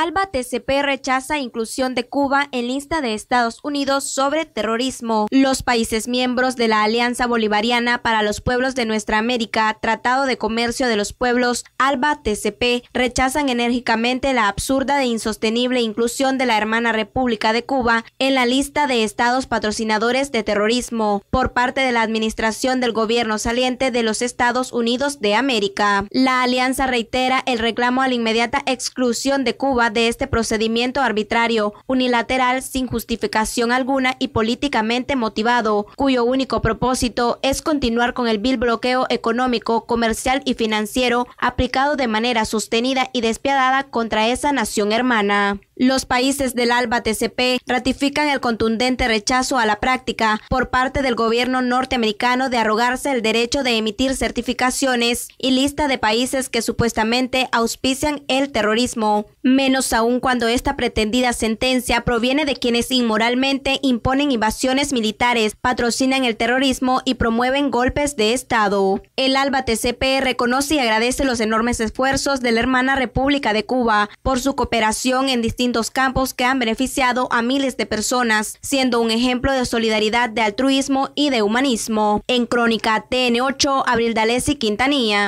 Alba TCP rechaza inclusión de Cuba en lista de Estados Unidos sobre terrorismo. Los países miembros de la Alianza Bolivariana para los Pueblos de Nuestra América, Tratado de Comercio de los Pueblos, Alba TCP, rechazan enérgicamente la absurda e insostenible inclusión de la hermana República de Cuba en la lista de estados patrocinadores de terrorismo por parte de la administración del gobierno saliente de los Estados Unidos de América. La alianza reitera el reclamo a la inmediata exclusión de Cuba de este procedimiento arbitrario, unilateral, sin justificación alguna y políticamente motivado, cuyo único propósito es continuar con el vil bloqueo económico, comercial y financiero aplicado de manera sostenida y despiadada contra esa nación hermana. Los países del ALBA TCP ratifican el contundente rechazo a la práctica por parte del gobierno norteamericano de arrogarse el derecho de emitir certificaciones y lista de países que supuestamente auspician el terrorismo, menos aún cuando esta pretendida sentencia proviene de quienes inmoralmente imponen invasiones militares, patrocinan el terrorismo y promueven golpes de Estado. El ALBA TCP reconoce y agradece los enormes esfuerzos de la hermana República de Cuba por su cooperación en distintos dos campos que han beneficiado a miles de personas, siendo un ejemplo de solidaridad, de altruismo y de humanismo. En Crónica TN8, Abril Dales y Quintanilla.